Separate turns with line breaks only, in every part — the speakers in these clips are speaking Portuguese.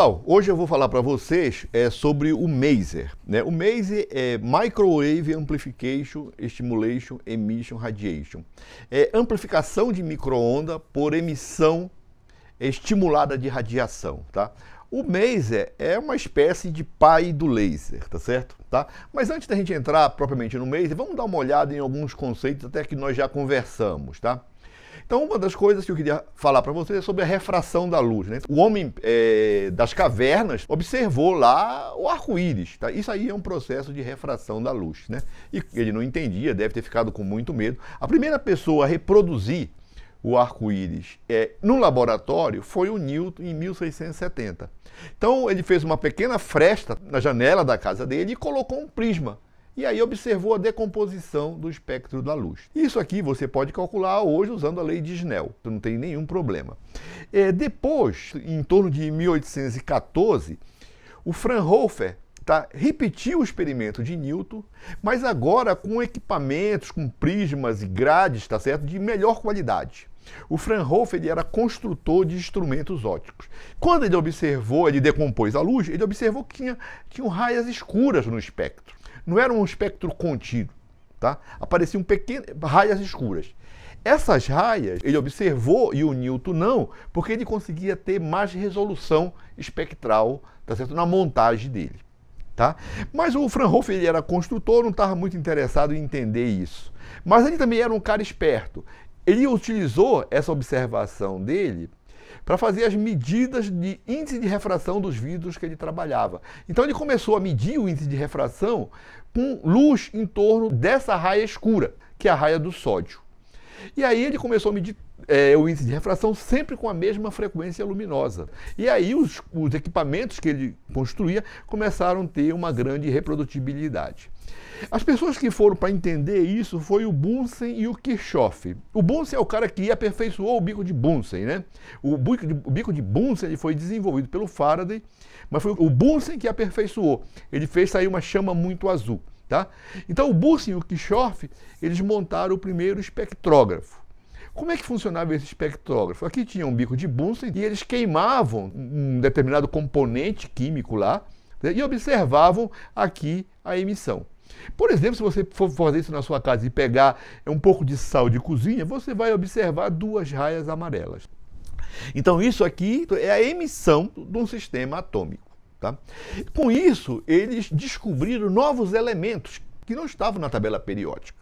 Pessoal, hoje eu vou falar para vocês é, sobre o MASER. Né? O MASER é Microwave Amplification Stimulation Emission Radiation. É amplificação de microonda por emissão estimulada de radiação, tá? O maser é uma espécie de pai do laser, tá certo? Tá? Mas antes da gente entrar propriamente no maser, vamos dar uma olhada em alguns conceitos até que nós já conversamos, tá? Então, uma das coisas que eu queria falar para vocês é sobre a refração da luz. Né? O homem é, das cavernas observou lá o arco-íris. Tá? Isso aí é um processo de refração da luz. Né? E ele não entendia, deve ter ficado com muito medo. A primeira pessoa a reproduzir o arco-íris é, no laboratório foi o Newton em 1670. Então ele fez uma pequena fresta na janela da casa dele e colocou um prisma e aí observou a decomposição do espectro da luz. Isso aqui você pode calcular hoje usando a lei de Snell, não tem nenhum problema. É, depois, em torno de 1814, o Fraunhofer tá, repetiu o experimento de Newton, mas agora com equipamentos, com prismas e grades, tá certo, de melhor qualidade. O Fraunhofer era construtor de instrumentos óticos. Quando ele observou, ele decompôs a luz, ele observou que tinha, tinham raias escuras no espectro não era um espectro contínuo, tá? Apareciam pequenas raias escuras. Essas raias ele observou e o Newton não, porque ele conseguia ter mais resolução espectral, tá certo? Na montagem dele. Tá? Mas o Fraunhofer ele era construtor, não estava muito interessado em entender isso. Mas ele também era um cara esperto. Ele utilizou essa observação dele para fazer as medidas de índice de refração dos vidros que ele trabalhava. Então ele começou a medir o índice de refração com luz em torno dessa raia escura, que é a raia do sódio. E aí ele começou a medir é, o índice de refração sempre com a mesma frequência luminosa. E aí os, os equipamentos que ele construía começaram a ter uma grande reprodutibilidade. As pessoas que foram para entender isso foi o Bunsen e o Kirchhoff. O Bunsen é o cara que aperfeiçoou o bico de Bunsen, né? O bico de, o bico de Bunsen ele foi desenvolvido pelo Faraday, mas foi o Bunsen que aperfeiçoou. Ele fez sair uma chama muito azul, tá? Então o Bunsen e o Kirchhoff, eles montaram o primeiro espectrógrafo. Como é que funcionava esse espectrógrafo? Aqui tinha um bico de Bunsen e eles queimavam um determinado componente químico lá, né? e observavam aqui a emissão. Por exemplo, se você for fazer isso na sua casa e pegar um pouco de sal de cozinha, você vai observar duas raias amarelas. Então, isso aqui é a emissão de um sistema atômico. Tá? Com isso, eles descobriram novos elementos que não estavam na tabela periódica.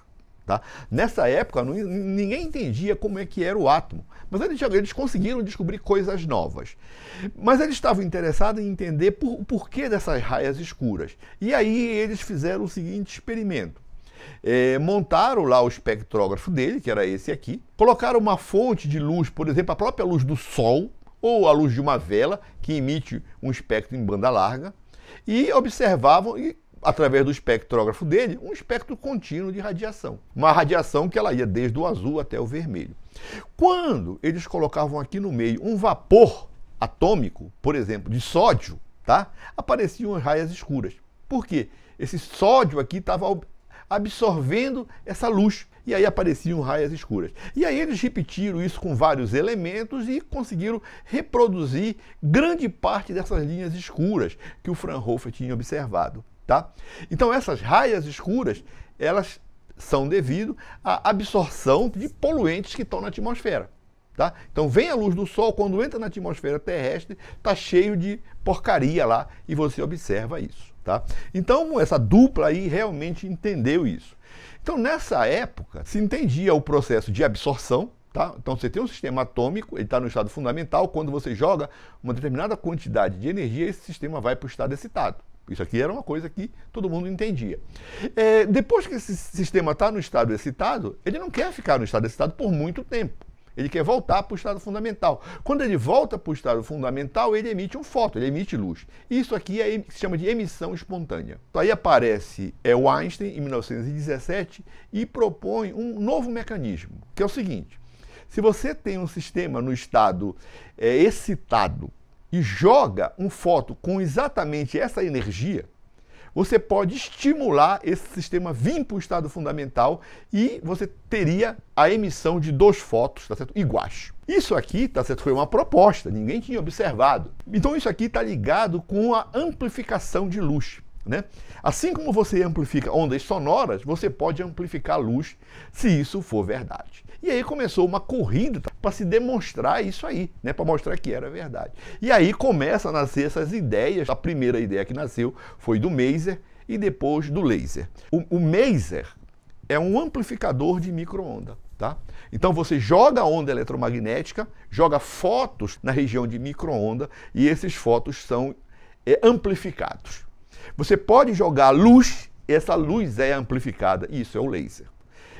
Tá? Nessa época, não, ninguém entendia como é que era o átomo, mas eles, eles conseguiram descobrir coisas novas. Mas eles estavam interessados em entender por, o porquê dessas raias escuras. E aí eles fizeram o seguinte experimento. É, montaram lá o espectrógrafo dele, que era esse aqui, colocaram uma fonte de luz, por exemplo, a própria luz do Sol, ou a luz de uma vela, que emite um espectro em banda larga, e observavam e através do espectrógrafo dele, um espectro contínuo de radiação. Uma radiação que ela ia desde o azul até o vermelho. Quando eles colocavam aqui no meio um vapor atômico, por exemplo, de sódio, tá? apareciam as raias escuras. Por quê? Esse sódio aqui estava absorvendo essa luz e aí apareciam raias escuras. E aí eles repetiram isso com vários elementos e conseguiram reproduzir grande parte dessas linhas escuras que o Fraunhofer tinha observado. Tá? Então essas raias escuras, elas são devido à absorção de poluentes que estão na atmosfera. Tá? Então vem a luz do sol, quando entra na atmosfera terrestre, está cheio de porcaria lá e você observa isso. Tá? Então essa dupla aí realmente entendeu isso. Então nessa época se entendia o processo de absorção, Tá? Então você tem um sistema atômico, ele está no estado fundamental, quando você joga uma determinada quantidade de energia, esse sistema vai para o estado excitado. Isso aqui era uma coisa que todo mundo entendia. É, depois que esse sistema está no estado excitado, ele não quer ficar no estado excitado por muito tempo. Ele quer voltar para o estado fundamental. Quando ele volta para o estado fundamental, ele emite um fóton, ele emite luz. Isso aqui é, se chama de emissão espontânea. Então, aí aparece é, Einstein, em 1917, e propõe um novo mecanismo, que é o seguinte. Se você tem um sistema no estado é, excitado e joga um fóton com exatamente essa energia, você pode estimular esse sistema vir para o estado fundamental e você teria a emissão de dois fótons, tá certo? Iguais. Isso aqui, tá certo? Foi uma proposta, ninguém tinha observado. Então isso aqui está ligado com a amplificação de luz. Né? Assim como você amplifica ondas sonoras, você pode amplificar luz se isso for verdade. E aí começou uma corrida tá, para se demonstrar isso aí, né? para mostrar que era verdade. E aí começam a nascer essas ideias. A primeira ideia que nasceu foi do Maser e depois do laser. O, o Maser é um amplificador de microonda. Tá? Então você joga onda eletromagnética, joga fotos na região de microonda e esses fotos são é, amplificados. Você pode jogar luz, essa luz é amplificada, isso é o laser.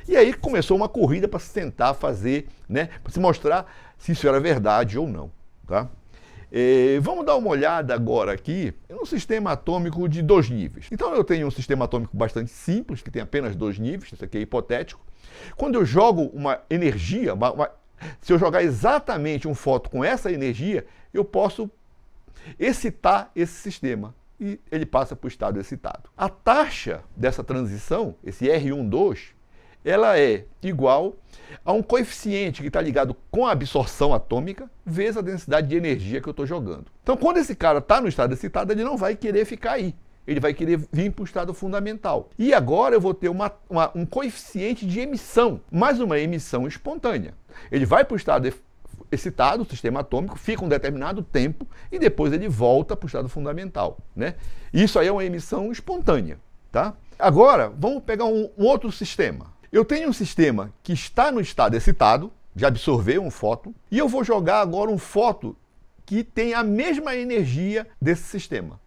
E aí começou uma corrida para se tentar fazer, né, para se mostrar se isso era verdade ou não, tá? E é, vamos dar uma olhada agora aqui no sistema atômico de dois níveis. Então eu tenho um sistema atômico bastante simples, que tem apenas dois níveis, isso aqui é hipotético. Quando eu jogo uma energia, uma, uma, se eu jogar exatamente um fóton com essa energia, eu posso excitar esse sistema e ele passa para o estado excitado. A taxa dessa transição, esse R12, ela é igual a um coeficiente que está ligado com a absorção atômica vezes a densidade de energia que eu estou jogando. Então, quando esse cara está no estado excitado, ele não vai querer ficar aí. Ele vai querer vir para o estado fundamental. E agora eu vou ter uma, uma, um coeficiente de emissão, mais uma emissão espontânea. Ele vai para o estado excitado, o sistema atômico, fica um determinado tempo e depois ele volta para o estado fundamental. Né? Isso aí é uma emissão espontânea. Tá? Agora, vamos pegar um, um outro sistema. Eu tenho um sistema que está no estado excitado, de absorver um fóton, e eu vou jogar agora um fóton que tem a mesma energia desse sistema.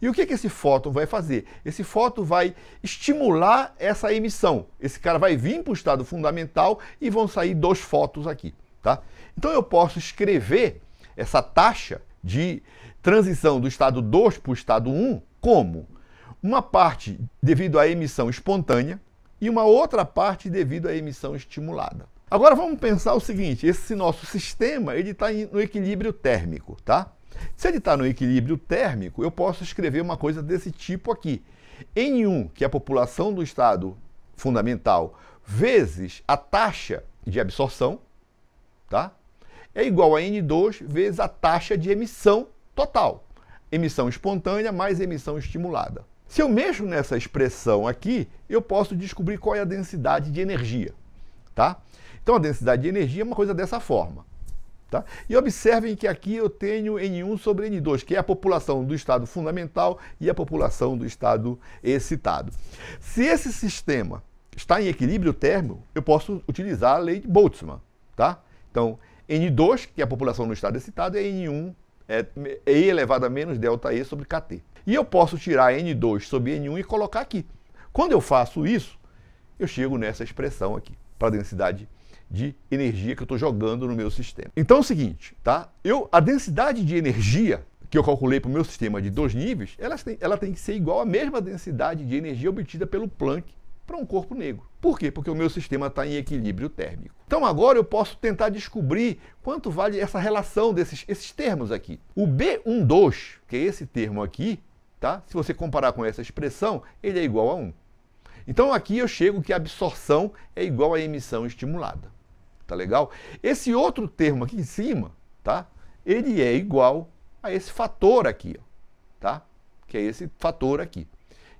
E o que, que esse fóton vai fazer? Esse fóton vai estimular essa emissão. Esse cara vai vir para o estado fundamental e vão sair dois fótons aqui. Tá? Então eu posso escrever essa taxa de transição do estado 2 para o estado 1 como uma parte devido à emissão espontânea e uma outra parte devido à emissão estimulada. Agora vamos pensar o seguinte, esse nosso sistema ele está no equilíbrio térmico, tá? Se ele está no equilíbrio térmico, eu posso escrever uma coisa desse tipo aqui. N1, que é a população do estado fundamental, vezes a taxa de absorção, tá? É igual a N2 vezes a taxa de emissão total. Emissão espontânea mais emissão estimulada. Se eu mexo nessa expressão aqui, eu posso descobrir qual é a densidade de energia, tá? Então a densidade de energia é uma coisa dessa forma. Tá? E observem que aqui eu tenho N1 sobre N2, que é a população do estado fundamental e a população do estado excitado. Se esse sistema está em equilíbrio térmico, eu posso utilizar a lei de Boltzmann, tá? Então, N2, que é a população no estado excitado, é N1, é E elevado a menos delta E sobre KT. E eu posso tirar N2 sobre N1 e colocar aqui. Quando eu faço isso, eu chego nessa expressão aqui, para a densidade de energia que eu estou jogando no meu sistema. Então é o seguinte, tá? Eu, a densidade de energia que eu calculei para o meu sistema de dois níveis, ela tem, ela tem que ser igual à mesma densidade de energia obtida pelo Planck para um corpo negro. Por quê? Porque o meu sistema está em equilíbrio térmico. Então agora eu posso tentar descobrir quanto vale essa relação desses esses termos aqui. O B12, que é esse termo aqui, tá? se você comparar com essa expressão, ele é igual a 1. Então aqui eu chego que a absorção é igual à emissão estimulada. Tá legal? Esse outro termo aqui em cima, tá? ele é igual a esse fator aqui, ó, tá? que é esse fator aqui.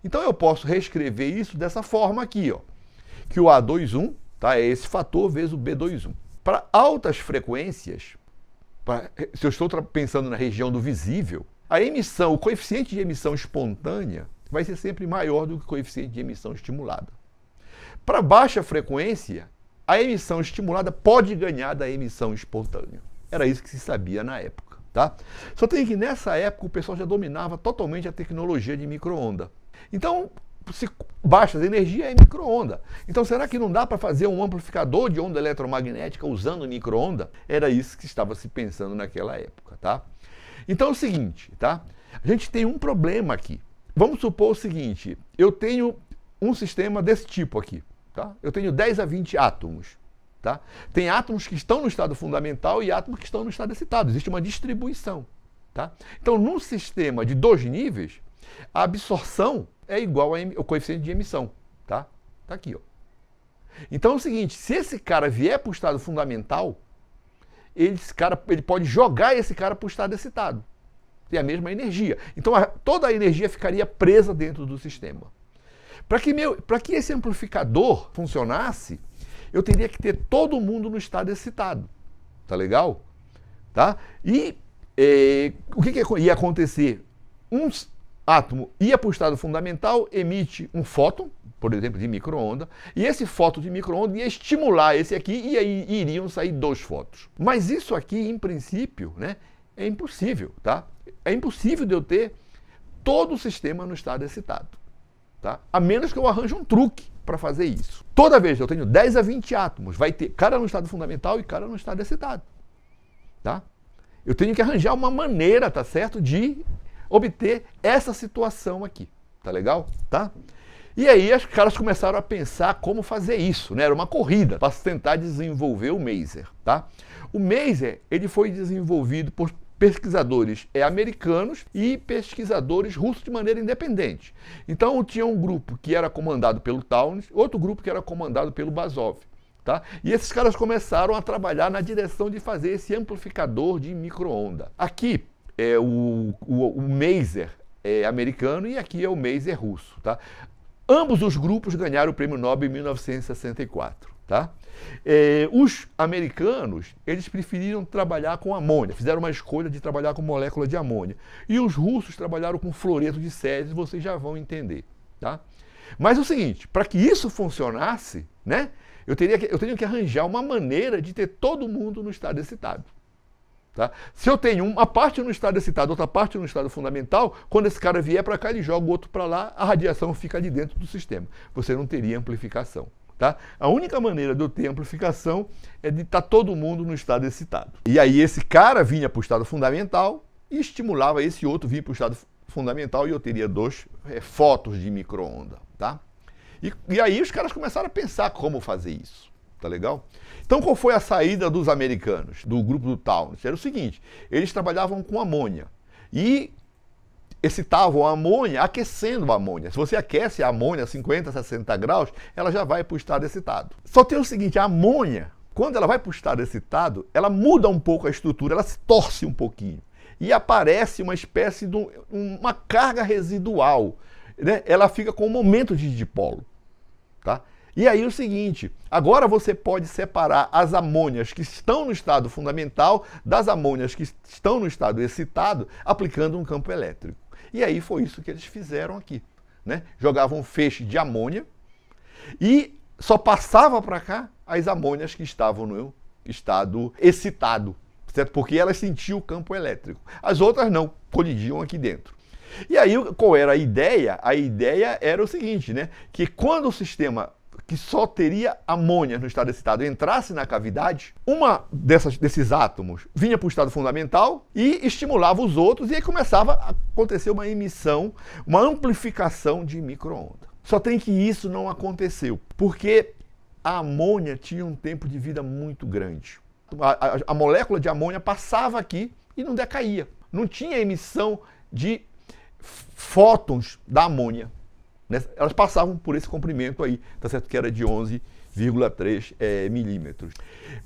Então eu posso reescrever isso dessa forma aqui, ó, que o A21 tá, é esse fator vezes o B21. Para altas frequências, pra, se eu estou pensando na região do visível, a emissão, o coeficiente de emissão espontânea vai ser sempre maior do que o coeficiente de emissão estimulada. Para baixa frequência, a emissão estimulada pode ganhar da emissão espontânea. Era isso que se sabia na época. Tá? Só tem que nessa época o pessoal já dominava totalmente a tecnologia de microonda. Então, se baixa de energia é microonda. Então, será que não dá para fazer um amplificador de onda eletromagnética usando microonda? Era isso que estava se pensando naquela época, tá? Então é o seguinte, tá? A gente tem um problema aqui. Vamos supor o seguinte, eu tenho um sistema desse tipo aqui, tá? Eu tenho 10 a 20 átomos, tá? Tem átomos que estão no estado fundamental e átomos que estão no estado excitado. Existe uma distribuição, tá? Então, num sistema de dois níveis, a absorção é igual ao coeficiente de emissão, tá? Tá aqui, ó. Então é o seguinte, se esse cara vier para o estado fundamental, ele, esse cara, ele pode jogar esse cara para o estado excitado. Tem a mesma energia. Então a, toda a energia ficaria presa dentro do sistema. Para que, meu, que esse amplificador funcionasse, eu teria que ter todo mundo no estado excitado. Tá legal? Tá? E é, o que, que ia acontecer? Uns átomo ia para o estado fundamental, emite um fóton, por exemplo, de microonda, e esse fóton de microonda ia estimular esse aqui e aí iriam sair dois fótons. Mas isso aqui, em princípio, né, é impossível, tá? É impossível de eu ter todo o sistema no estado excitado, tá? A menos que eu arranje um truque para fazer isso. Toda vez que eu tenho 10 a 20 átomos, vai ter cara no estado fundamental e cara no estado excitado, tá? Eu tenho que arranjar uma maneira, tá certo, de obter essa situação aqui. Tá legal? Tá? E aí os caras começaram a pensar como fazer isso, né? Era uma corrida para tentar desenvolver o Maser, tá? O Maser, ele foi desenvolvido por pesquisadores é, americanos e pesquisadores russos de maneira independente. Então tinha um grupo que era comandado pelo Townes, outro grupo que era comandado pelo Basov. Tá? E esses caras começaram a trabalhar na direção de fazer esse amplificador de microonda. Aqui é o, o, o Maser é, americano e aqui é o Maser russo. Tá? Ambos os grupos ganharam o prêmio Nobel em 1964. Tá? É, os americanos eles preferiram trabalhar com amônia, fizeram uma escolha de trabalhar com molécula de amônia. E os russos trabalharam com fluoreto de césio, vocês já vão entender. Tá? Mas é o seguinte, para que isso funcionasse, né, eu, teria que, eu teria que arranjar uma maneira de ter todo mundo no estado excitável. Tá? Se eu tenho uma parte no estado excitado, é outra parte no estado fundamental, quando esse cara vier para cá, ele joga o outro para lá, a radiação fica ali dentro do sistema. Você não teria amplificação. Tá? A única maneira de eu ter amplificação é de estar tá todo mundo no estado excitado. E aí esse cara vinha para o estado fundamental e estimulava esse outro vir para o estado fundamental e eu teria dois é, fotos de micro-onda. Tá? E, e aí os caras começaram a pensar como fazer isso tá legal? Então qual foi a saída dos americanos, do grupo do Taunus? Era o seguinte, eles trabalhavam com amônia e excitavam a amônia aquecendo a amônia. Se você aquece a amônia a 50, 60 graus, ela já vai para o estado excitado. Só tem o seguinte, a amônia, quando ela vai para o estado excitado, ela muda um pouco a estrutura, ela se torce um pouquinho e aparece uma espécie de uma carga residual. Né? Ela fica com um momento de dipolo. Tá? E aí o seguinte, agora você pode separar as amônias que estão no estado fundamental das amônias que estão no estado excitado, aplicando um campo elétrico. E aí foi isso que eles fizeram aqui, né? Jogavam feixe de amônia e só passava para cá as amônias que estavam no estado excitado, certo? Porque elas sentiam o campo elétrico. As outras não, colidiam aqui dentro. E aí qual era a ideia? A ideia era o seguinte, né? Que quando o sistema que só teria amônia no estado excitado entrasse na cavidade, uma dessas, desses átomos vinha para o estado fundamental e estimulava os outros, e aí começava a acontecer uma emissão, uma amplificação de microondas Só tem que isso não aconteceu, porque a amônia tinha um tempo de vida muito grande. A, a, a molécula de amônia passava aqui e não decaía. Não tinha emissão de fótons da amônia. Né? elas passavam por esse comprimento aí, tá certo? Que era de 11,3 é, milímetros.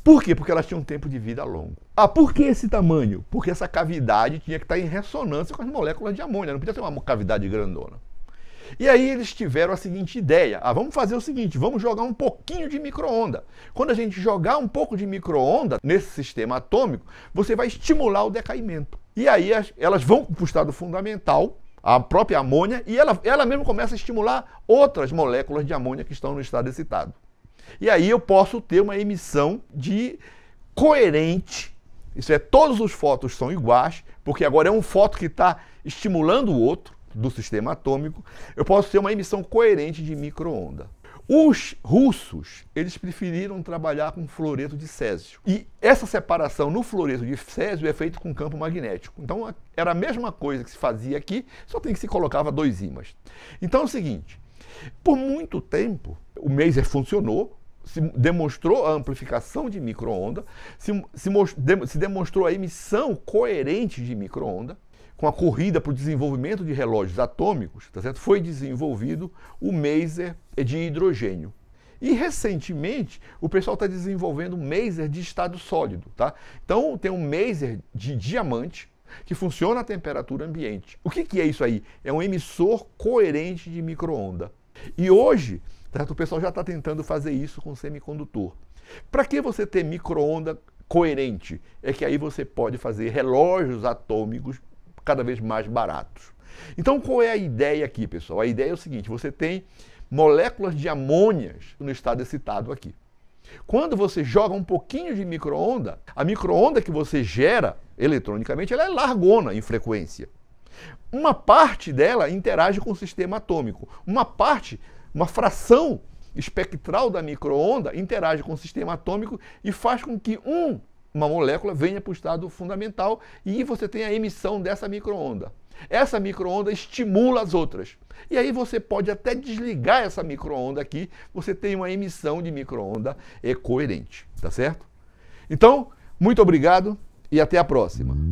Por quê? Porque elas tinham um tempo de vida longo. Ah, por que esse tamanho? Porque essa cavidade tinha que estar tá em ressonância com as moléculas de amônia, não podia ter uma cavidade grandona. E aí eles tiveram a seguinte ideia: ah, vamos fazer o seguinte, vamos jogar um pouquinho de microonda. Quando a gente jogar um pouco de microonda nesse sistema atômico, você vai estimular o decaimento. E aí as, elas vão para o estado fundamental a própria amônia e ela, ela mesma começa a estimular outras moléculas de amônia que estão no estado excitado. E aí eu posso ter uma emissão de coerente, isso é, todos os fótons são iguais, porque agora é um fóton que está estimulando o outro do sistema atômico, eu posso ter uma emissão coerente de microonda. Os russos, eles preferiram trabalhar com floreto de césio. E essa separação no floreto de césio é feita com campo magnético. Então era a mesma coisa que se fazia aqui, só tem que se colocava dois ímãs. Então é o seguinte, por muito tempo o Maser funcionou, se demonstrou a amplificação de micro se, se, se demonstrou a emissão coerente de micro onda com a corrida para o desenvolvimento de relógios atômicos, tá certo? foi desenvolvido o maser de hidrogênio. E recentemente o pessoal está desenvolvendo um maser de estado sólido. Tá? Então tem um maser de diamante que funciona à temperatura ambiente. O que, que é isso aí? É um emissor coerente de microonda. E hoje, tá certo? o pessoal já está tentando fazer isso com semicondutor. Para que você ter microonda coerente? É que aí você pode fazer relógios atômicos cada vez mais baratos. Então, qual é a ideia aqui, pessoal? A ideia é o seguinte: você tem moléculas de amônias no estado excitado aqui. Quando você joga um pouquinho de micro-onda, a micro-onda que você gera eletronicamente ela é largona em frequência. Uma parte dela interage com o sistema atômico. Uma parte, uma fração espectral da micro-onda interage com o sistema atômico e faz com que um uma molécula venha para o estado fundamental e você tem a emissão dessa microonda. Essa microonda estimula as outras. E aí você pode até desligar essa microonda aqui, você tem uma emissão de microonda coerente, tá certo? Então, muito obrigado e até a próxima.